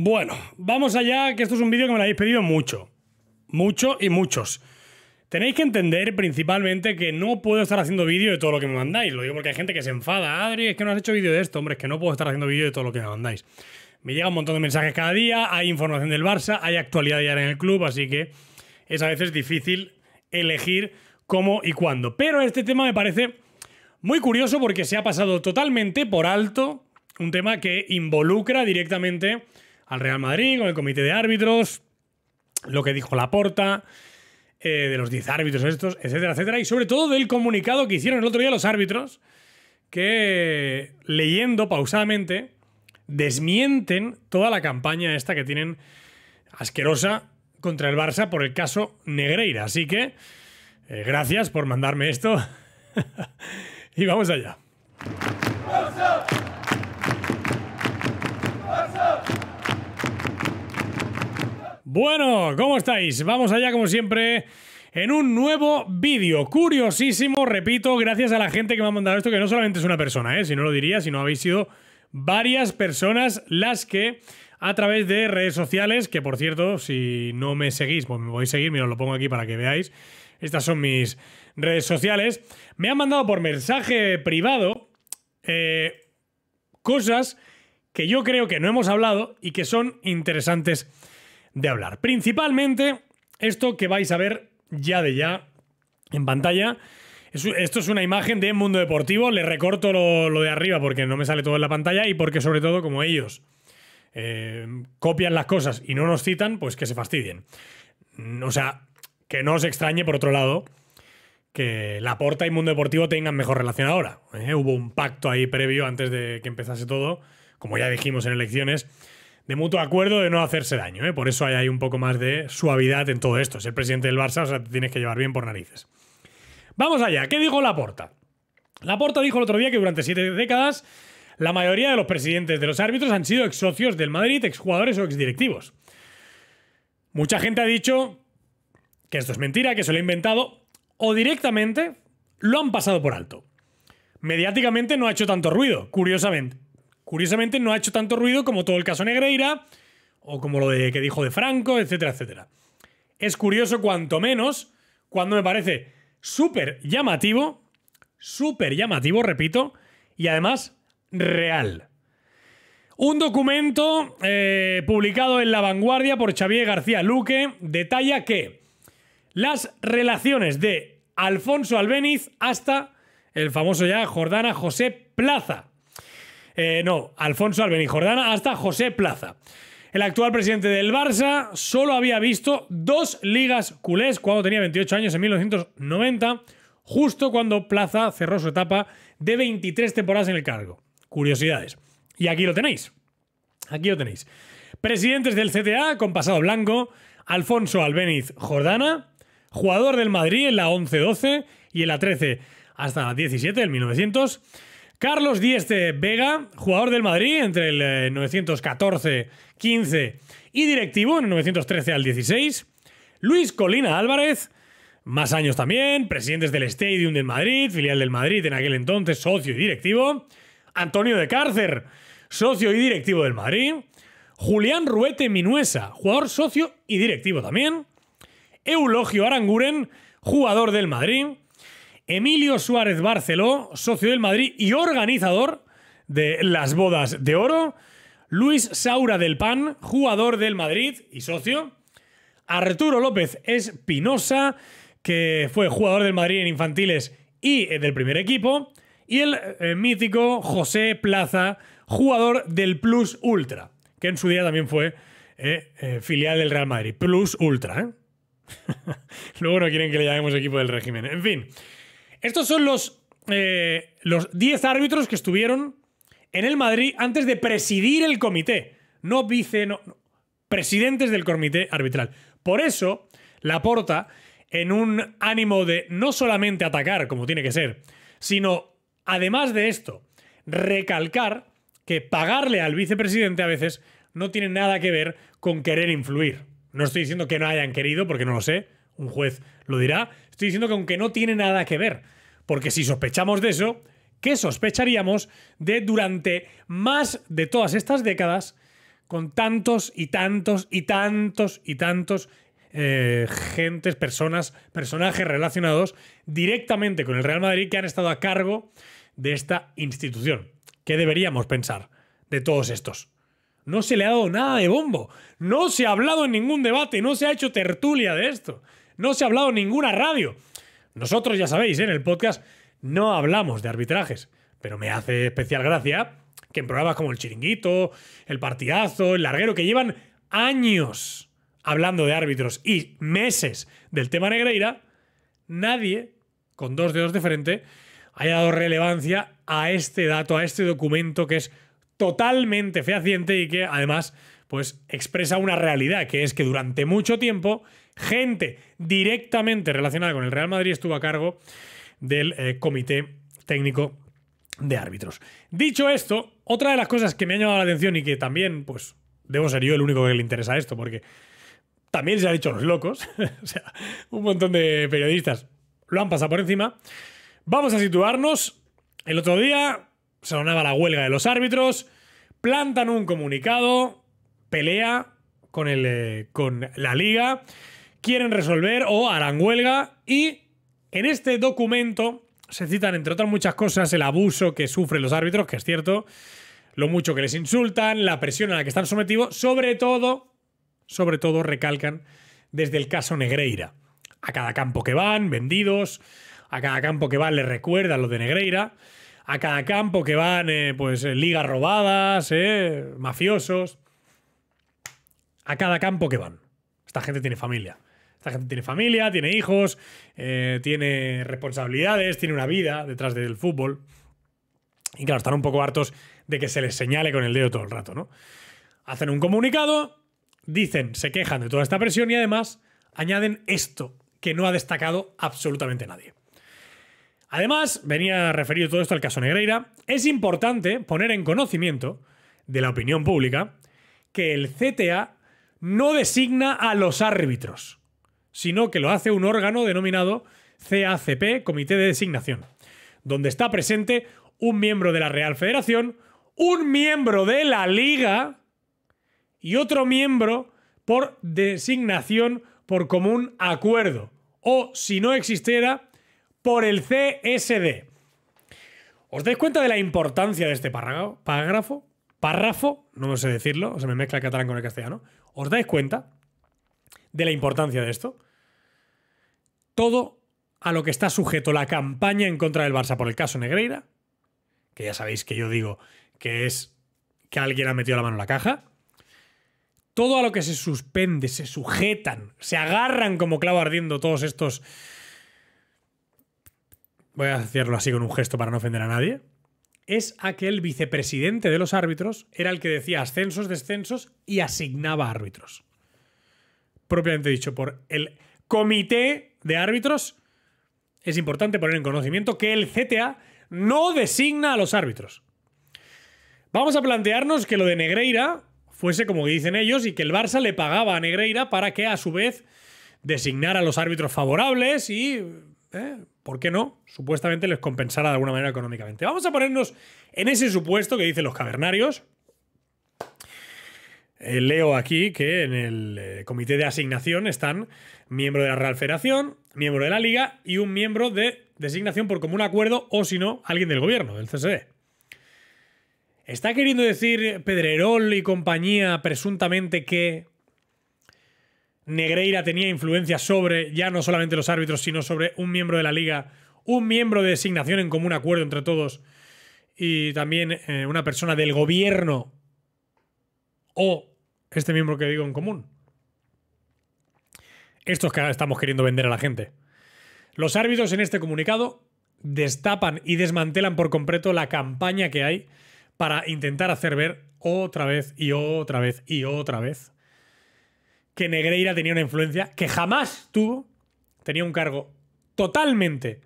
Bueno, vamos allá, que esto es un vídeo que me lo habéis pedido mucho. Mucho y muchos. Tenéis que entender principalmente que no puedo estar haciendo vídeo de todo lo que me mandáis. Lo digo porque hay gente que se enfada. Adri, es que no has hecho vídeo de esto. Hombre, es que no puedo estar haciendo vídeo de todo lo que me mandáis. Me llega un montón de mensajes cada día, hay información del Barça, hay actualidad ya en el club, así que es a veces difícil elegir cómo y cuándo. Pero este tema me parece muy curioso porque se ha pasado totalmente por alto un tema que involucra directamente al Real Madrid, con el comité de árbitros, lo que dijo Laporta, eh, de los 10 árbitros estos, etcétera, etcétera, y sobre todo del comunicado que hicieron el otro día los árbitros, que leyendo pausadamente desmienten toda la campaña esta que tienen asquerosa contra el Barça por el caso Negreira. Así que, eh, gracias por mandarme esto y vamos allá. Bueno, ¿cómo estáis? Vamos allá como siempre en un nuevo vídeo curiosísimo, repito, gracias a la gente que me ha mandado esto, que no solamente es una persona, ¿eh? si no lo diría, sino habéis sido varias personas las que a través de redes sociales, que por cierto, si no me seguís, pues me a seguir, me lo pongo aquí para que veáis, estas son mis redes sociales, me han mandado por mensaje privado eh, cosas que yo creo que no hemos hablado y que son interesantes de hablar. Principalmente esto que vais a ver ya de ya en pantalla. Esto es una imagen de Mundo Deportivo. Le recorto lo, de arriba porque no me sale todo en la pantalla y porque sobre todo como ellos eh, copian las cosas y no nos citan, pues que se fastidien. Mm, o sea, que no os extrañe por otro lado que la Porta y Mundo Deportivo tengan mejor relación ahora. ¿eh? Hubo un pacto ahí previo antes de que empezase todo, como ya dijimos en elecciones de mutuo acuerdo de no hacerse daño. ¿eh? Por eso hay, un poco más de suavidad en todo esto. Ser el presidente del Barça, o sea, te tienes que llevar bien por narices. Vamos allá, ¿qué dijo Laporta? Laporta dijo el otro día que durante siete décadas la mayoría de los presidentes de los árbitros han sido ex socios del Madrid, ex jugadores o ex directivos. Mucha gente ha dicho que esto es mentira, que se lo ha inventado, o directamente lo han pasado por alto. Mediáticamente no ha hecho tanto ruido, curiosamente. Curiosamente no ha hecho tanto ruido como todo el caso Negreira, o como lo de, que dijo de Franco, etcétera, etcétera. Es curioso cuanto menos, cuando me parece súper llamativo, súper llamativo, repito, y además real. Un documento eh, publicado en La Vanguardia por Xavier García Luque detalla que las relaciones de Alfonso Albeniz hasta el famoso ya Jordana José Plaza, eh, no, Alfonso Albéniz Jordana hasta José Plaza. El actual presidente del Barça solo había visto dos ligas culés cuando tenía 28 años en 1990, justo cuando Plaza cerró su etapa de 23 temporadas en el cargo. Curiosidades. Y aquí lo tenéis. Aquí lo tenéis. Presidentes del CTA con pasado blanco, Alfonso Albéniz Jordana, jugador del Madrid en la 11-12 y en la 13 hasta la 17 del 1900. Carlos Díez de Vega, jugador del Madrid entre el 914, eh, 15 y directivo en el 913 al 16. Luis Colina Álvarez, más años también, presidentes del Stadium del Madrid, filial del Madrid en aquel entonces, socio y directivo. Antonio de Cárcer, socio y directivo del Madrid. Julián Ruete Minuesa, jugador socio y directivo también. Eulogio Aranguren, jugador del Madrid. Emilio Suárez Barceló, socio del Madrid y organizador de las bodas de oro. Luis Saura del PAN, jugador del Madrid y socio. Arturo López Espinosa, que fue jugador del Madrid en infantiles y eh, del primer equipo. Y el eh, mítico José Plaza, jugador del Plus Ultra, que en su día también fue eh, filial del Real Madrid. Plus Ultra, ¿eh? Luego no quieren que le llamemos equipo del régimen. En fin. Estos son los 10 eh, árbitros que estuvieron en el Madrid antes de presidir el comité. No vice, presidentes del comité arbitral. Por eso, la Laporta, en un ánimo de no solamente atacar, como tiene que ser, sino, además de esto, recalcar que pagarle al vicepresidente a veces no tiene nada que ver con querer influir. No estoy diciendo que no hayan querido, porque no lo sé, un juez lo dirá, estoy diciendo que aunque no tiene nada que ver, porque si sospechamos de eso, ¿qué sospecharíamos de durante más de todas estas décadas, con tantos y tantos y tantos y tantos eh, gentes, personas, personajes relacionados directamente con el Real Madrid que han estado a cargo de esta institución? ¿Qué deberíamos pensar de todos estos? No se le ha dado nada de bombo, no se ha hablado en ningún debate, no se ha hecho tertulia de esto no se ha hablado en ninguna radio. Nosotros, ya sabéis, ¿eh? en el podcast no hablamos de arbitrajes, pero me hace especial gracia que en programas como El Chiringuito, El Partidazo, El Larguero, que llevan años hablando de árbitros y meses del tema Negreira, nadie, con dos dedos de frente, haya dado relevancia a este dato, a este documento que es totalmente fehaciente y que además pues expresa una realidad, que es que durante mucho tiempo gente directamente relacionada con el Real Madrid estuvo a cargo del eh, comité técnico de árbitros. Dicho esto, otra de las cosas que me ha llamado la atención y que también, pues, debo ser yo el único que le interesa esto, porque también se ha dicho los locos, o sea, un montón de periodistas lo han pasado por encima. Vamos a situarnos. El otro día sonaba la huelga de los árbitros, plantan un comunicado, pelea con, el, eh, con la liga quieren resolver o harán huelga y en este documento se citan, entre otras muchas cosas, el abuso que sufren los árbitros, que es cierto, lo mucho que les insultan, la presión a la que están sometidos, sobre todo, sobre todo recalcan desde el caso Negreira. A cada campo que van, vendidos, a cada campo que van les recuerda lo de Negreira, a cada campo que van, eh, pues, eh, ligas robadas, eh, mafiosos, a cada campo que van. Esta gente tiene familia. Esta gente tiene familia, tiene hijos, eh, tiene responsabilidades, tiene una vida detrás del fútbol. Y claro, están un poco hartos de que se les señale con el dedo todo el rato, ¿no? Hacen un comunicado, dicen, se quejan de toda esta presión y además añaden esto que no ha destacado absolutamente nadie. Además, venía referido todo esto al caso Negreira, es importante poner en conocimiento de la opinión pública que el CTA no designa a los árbitros sino que lo hace un órgano denominado CACP, Comité de Designación, donde está presente un miembro de la Real Federación, un miembro de la Liga y otro miembro por designación por común acuerdo, o si no existiera, por el CSD. ¿Os dais cuenta de la importancia de este párrafo? Párrafo, no sé decirlo, se me mezcla el catalán con el castellano. ¿Os dais cuenta de la importancia de esto? todo a lo que está sujeto la campaña en contra del Barça por el caso Negreira, que ya sabéis que yo digo que es que alguien ha metido la mano en la caja, todo a lo que se suspende, se sujetan, se agarran como clavo ardiendo todos estos... Voy a hacerlo así con un gesto para no ofender a nadie. Es aquel el vicepresidente de los árbitros era el que decía ascensos, descensos y asignaba árbitros. Propiamente dicho, por el comité de árbitros, es importante poner en conocimiento que el CTA no designa a los árbitros. Vamos a plantearnos que lo de Negreira fuese como dicen ellos y que el Barça le pagaba a Negreira para que a su vez designara a los árbitros favorables y, eh, ¿por qué no? Supuestamente les compensara de alguna manera económicamente. Vamos a ponernos en ese supuesto que dicen los cavernarios. Eh, leo aquí que en el eh, comité de asignación están miembro de la Real Federación, miembro de la Liga y un miembro de designación por común acuerdo o si no, alguien del gobierno, del CSD. E. ¿Está queriendo decir Pedrerol y compañía presuntamente que Negreira tenía influencia sobre ya no solamente los árbitros, sino sobre un miembro de la liga, un miembro de designación en común acuerdo entre todos y también eh, una persona del gobierno o este miembro que digo en común. Estos que estamos queriendo vender a la gente. Los árbitros en este comunicado destapan y desmantelan por completo la campaña que hay para intentar hacer ver otra vez y otra vez y otra vez que Negreira tenía una influencia que jamás tuvo, tenía un cargo totalmente,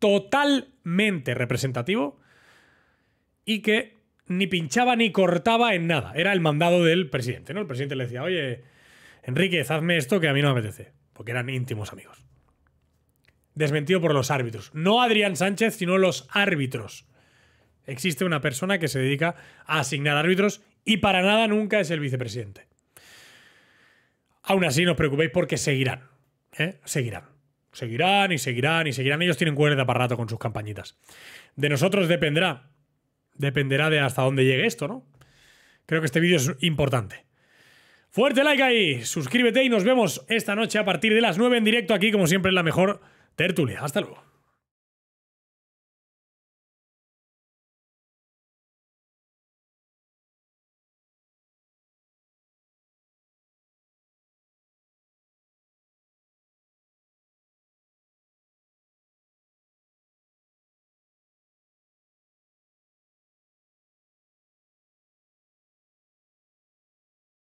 totalmente representativo y que ni pinchaba ni cortaba en nada. Era el mandado del presidente, ¿no? El presidente le decía, oye, Enrique hazme esto que a mí no me apetece. Porque eran íntimos amigos. Desmentido por los árbitros. No Adrián Sánchez, sino los árbitros. Existe una persona que se dedica a asignar árbitros y para nada nunca es el vicepresidente. Aún así, no os preocupéis porque seguirán. ¿eh? Seguirán. Seguirán y seguirán y seguirán. Ellos tienen cuerda para rato con sus campañitas. De nosotros dependerá Dependerá de hasta dónde llegue esto, ¿no? Creo que este vídeo es importante. Fuerte like ahí, suscríbete y nos vemos esta noche a partir de las 9 en directo aquí, como siempre, en la mejor tertulia. Hasta luego.